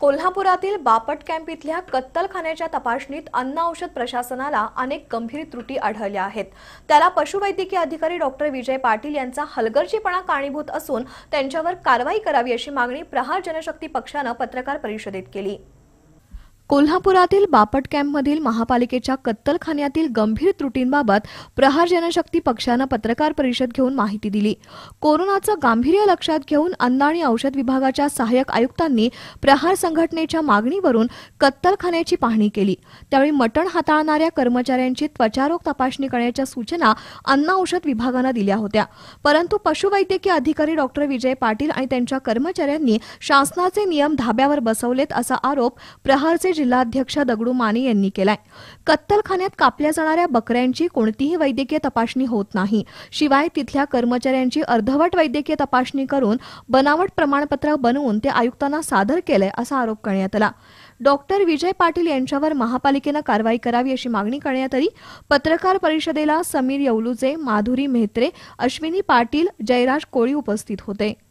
कोल्हापुरातील बापट कॅम्प इथल्या कत्तलखान्याच्या तपासणीत अन्न औषध प्रशासनाला अनेक गंभीर त्रुटी आढळल्या आहेत त्याला पशुवैद्यकीय अधिकारी डॉक्टर विजय पाटील यांचा हलगर्जीपणा कारणीभूत असून त्यांच्यावर कारवाई करावी अशी मागणी प्रहार जनशक्ती पक्षानं पत्रकार परिषदेत केली कोल्हापुरातील बापट कॅम्पमधील महापालिकेच्या कत्तलखान्यातील गंभीर त्रुटींबाबत प्रहार जनशक्ती पक्षानं पत्रकार परिषद घेऊन माहिती दिली कोरोनाचं गांभीर्य लक्षात घेऊन अन्न आणि औषध विभागाच्या सहाय्यक आयुक्तांनी प्रहार संघटनेच्या मागणीवरून कत्तलखान्याची पाहणी केली त्यावेळी मटण हाताळणाऱ्या कर्मचाऱ्यांची त्वचारोग तपासणी करण्याच्या सूचना अन्न औषध विभागानं दिल्या होत्या परंतु पशुवैद्यकीय अधिकारी डॉक्टर विजय पाटील आणि त्यांच्या कर्मचाऱ्यांनी शासनाचे नियम धाब्यावर बसवलेत असा आरोप प्रहारचे जिल्हाध्यक्ष दगडू माने यांनी केलाय कत्तलखान्यात कापल्या जाणाऱ्या बकऱ्यांची कोणतीही वैद्यकीय तपासणी होत नाही शिवाय तिथल्या कर्मचाऱ्यांची अर्धवट वैद्यकीय तपासणी करून बनावट प्रमाणपत्र बनवून ते आयुक्तांना सादर केलंय असा आरोप करण्यात आला डॉक्टर विजय पाटील यांच्यावर महापालिकेनं कारवाई करावी अशी मागणी करण्यात आली पत्रकार परिषदेला समीर येवलुजे माधुरी मेहत्रे अश्विनी पाटील जयराज कोळी उपस्थित होते